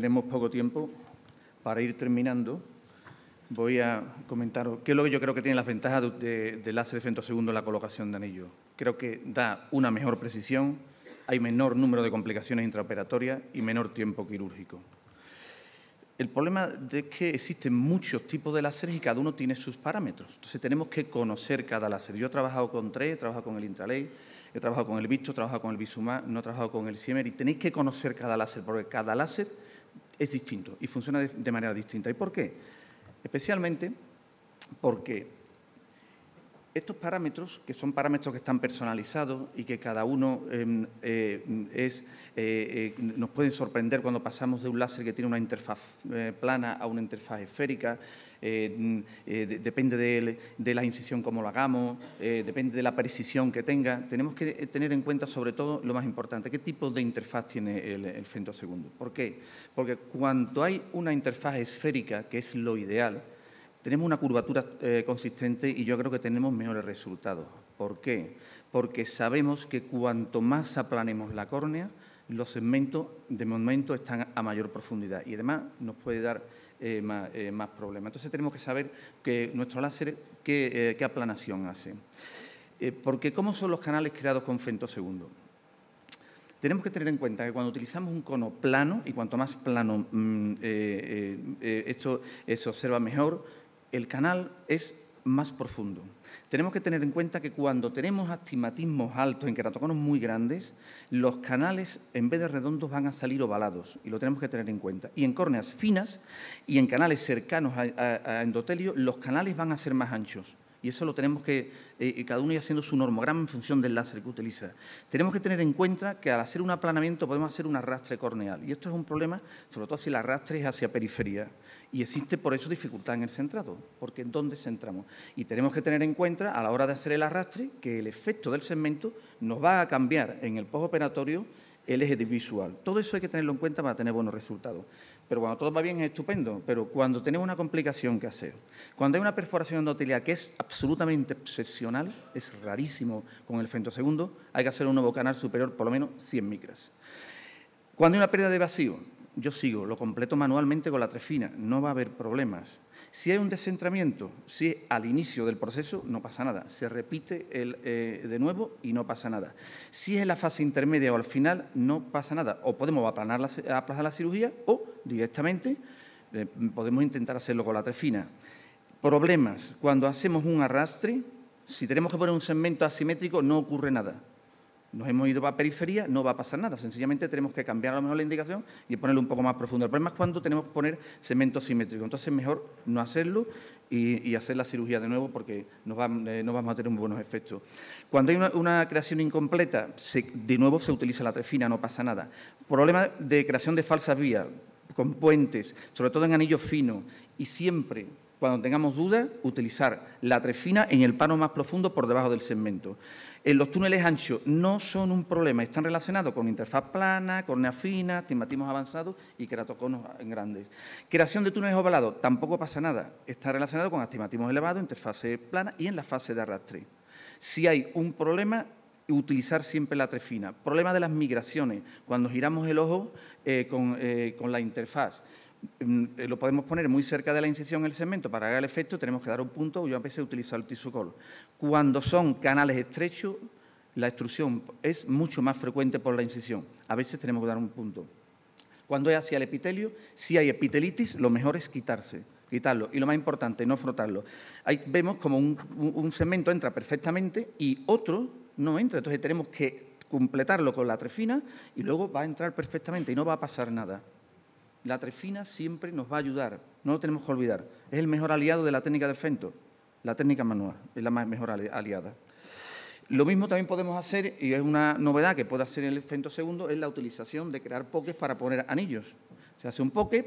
tenemos poco tiempo para ir terminando, voy a comentar qué es lo que yo creo que tiene las ventajas del de, de láser de femtosegundo en la colocación de anillo. Creo que da una mejor precisión, hay menor número de complicaciones intraoperatorias y menor tiempo quirúrgico. El problema es que existen muchos tipos de láseres y cada uno tiene sus parámetros. Entonces tenemos que conocer cada láser. Yo he trabajado con tres, he trabajado con el Intralay, he trabajado con el Visto, he trabajado con el Bisumá, no he trabajado con el Siemer y tenéis que conocer cada láser porque cada láser es distinto y funciona de, manera distinta. ¿Y por qué? Especialmente porque estos parámetros, que son parámetros que están personalizados y que cada uno em, eh, es, eh, eh, nos pueden sorprender cuando pasamos de un láser que tiene una interfaz plana a una interfaz esférica, mm, depende de, la incisión como lo hagamos, depende de la precisión que tenga. Tenemos que tener en cuenta sobre todo lo más importante, qué tipo de interfaz tiene el, el femtosegundo. ¿Por qué? Porque cuando hay una interfaz esférica, que es lo ideal, tenemos una curvatura eh, consistente y yo creo que tenemos mejores resultados. ¿Por qué? Porque sabemos que cuanto más aplanemos la córnea, los segmentos de momento están a mayor profundidad y además nos puede dar eh, eh, más, problemas. Entonces tenemos que saber que nuestro láser qué, aplanación hace. porque ¿cómo son los canales creados con femtosegundo? Tenemos que tener en cuenta que cuando utilizamos un cono plano, y cuanto más plano mm, esto se observa mejor, el canal es más profundo. Tenemos que tener en cuenta que cuando tenemos astigmatismos altos en queratoconos muy grandes, los canales en vez de redondos van a salir ovalados y lo tenemos que tener en cuenta. Y en córneas finas y en canales cercanos a, a endotelio, los canales van a ser más anchos. Y eso lo tenemos que, eh, eh, cada uno ir haciendo su normograma en función del láser que utiliza. Tenemos que tener en cuenta que al hacer un aplanamiento podemos hacer un arrastre corneal. Y esto es un problema, sobre todo si el arrastre es hacia periferia. Y existe por eso dificultad en el centrado, porque en dónde centramos. Y tenemos que tener en cuenta a la hora de hacer el arrastre que el efecto del segmento nos va a cambiar en el postoperatorio el eje visual. Todo eso hay que tenerlo en cuenta para tener buenos resultados. Pero cuando todo va bien es estupendo, pero cuando tenemos una complicación que hacer, cuando hay una perforación endotelial que es absolutamente excepcional, es rarísimo con el femtosegundo, hay que hacer un nuevo canal superior por lo menos 100 micras. Cuando hay una pérdida de vacío, yo sigo, lo completo manualmente con la trefina, no va a haber problemas. Si hay un descentramiento, si es al inicio del proceso, no pasa nada. Se repite el, eh, de nuevo y no pasa nada. Si es en la fase intermedia o al final, no pasa nada. O podemos aplanar la, aplazar la cirugía o directamente eh, podemos intentar hacerlo con la trefina. Problemas. Cuando hacemos un arrastre, si tenemos que poner un segmento asimétrico, no ocurre nada nos hemos ido para periferia, no va a pasar nada. Sencillamente tenemos que cambiar a lo mejor la indicación y ponerlo un poco más profundo. El problema es cuando tenemos que poner cemento simétrico. Entonces, es mejor no hacerlo y, hacer la cirugía de nuevo porque no eh, vamos a tener buenos efectos. Cuando hay una, creación incompleta, de nuevo se utiliza la trefina, no pasa nada. Problema de creación de falsas vías, con puentes, sobre todo en anillos finos, y siempre cuando tengamos dudas, utilizar la trefina en el pano más profundo por debajo del segmento. En eh, los túneles anchos no son un problema, están relacionados con interfaz plana, córnea fina, astigmatismos avanzados y en grandes. Creación de túneles ovalados, tampoco pasa nada, está relacionado con astigmatismos elevados, interfase plana y en la fase de arrastre. Si hay un problema, utilizar siempre la trefina. Problema de las migraciones, cuando giramos el ojo eh, con, eh, con la interfaz. Mm, eh, lo podemos poner muy cerca de la incisión el cemento para haga el efecto, tenemos que dar un punto, yo empecé a utilizar el pisocolo. Cuando son canales estrechos, la extrusión es mucho más frecuente por la incisión. A veces tenemos que dar un punto. Cuando es hacia el epitelio, si hay epitelitis, lo mejor es quitarse, quitarlo. Y lo más importante, no frotarlo. Ahí vemos como un, un cemento entra perfectamente y otro no entra. Entonces tenemos que completarlo con la trefina y luego va a entrar perfectamente y no va a pasar nada. La trefina siempre nos va a ayudar, no lo tenemos que olvidar. Es el mejor aliado de la técnica del Fento, la técnica manual, es la mejor aliada. Lo mismo también podemos hacer, y es una novedad que puede hacer el Fento segundo, es la utilización de crear poques para poner anillos. Se hace un poke,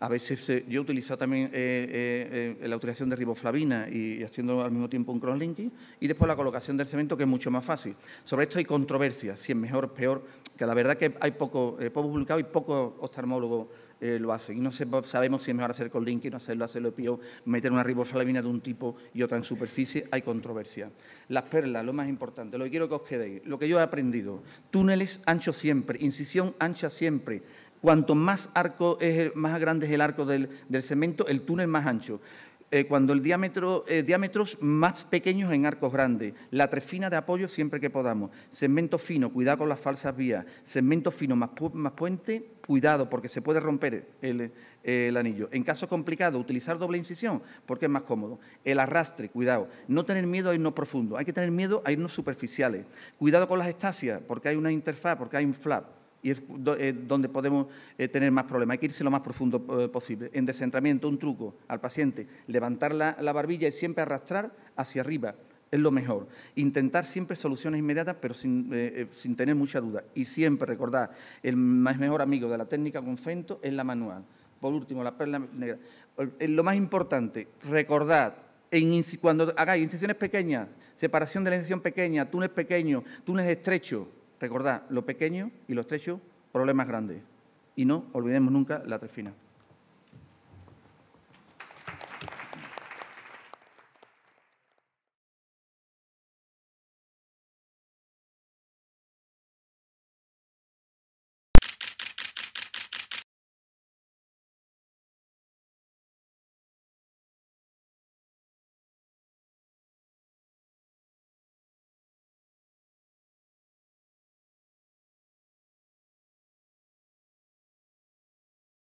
a veces yo he utilizado también eh, eh, eh, la utilización de riboflavina y, haciendo al mismo tiempo un crosslinking, y después la colocación del cemento, que es mucho más fácil. Sobre esto hay controversia, si es mejor peor, que la verdad que hay poco, poco publicado y pocos oftalmólogos eh, lo hacen. Y no sabemos si es mejor hacer con link no hacerlo, hacerlo pio meter una riboflavina de un tipo y otra en superficie. Hay controversia. Las perlas, lo más importante, lo que quiero que os quedéis, lo que yo he aprendido. Túneles anchos siempre, incisión ancha siempre. Cuanto más arco es, más grande es el arco del, del cemento, el túnel más ancho. Eh, cuando el diámetro, eh, diámetros más pequeños en arcos grandes, la trefina de apoyo siempre que podamos, segmento fino, cuidado con las falsas vías, segmento fino más, más puente, cuidado porque se puede romper el, anillo. En casos complicados, utilizar doble incisión porque es más cómodo. El arrastre, cuidado. No tener miedo a irnos profundos, hay que tener miedo a irnos superficiales. Cuidado con las estacias porque hay una interfaz, porque hay un flap y es eh, donde podemos eh, tener más problemas. Hay que irse lo más profundo eh, posible. En descentramiento, un truco al paciente, levantar la, barbilla y siempre arrastrar hacia arriba es lo mejor. Intentar siempre soluciones inmediatas, pero sin, tener mucha duda. Y siempre recordar, el mejor amigo de la técnica con Fento es la manual. Por último, la perla negra. Lo más importante, recordad, en, cuando hagáis incisiones pequeñas, separación de la incisión pequeña, túnel pequeño, túnel estrecho, Recordad, lo pequeño y lo estrecho, problemas grandes. Y no olvidemos nunca la tres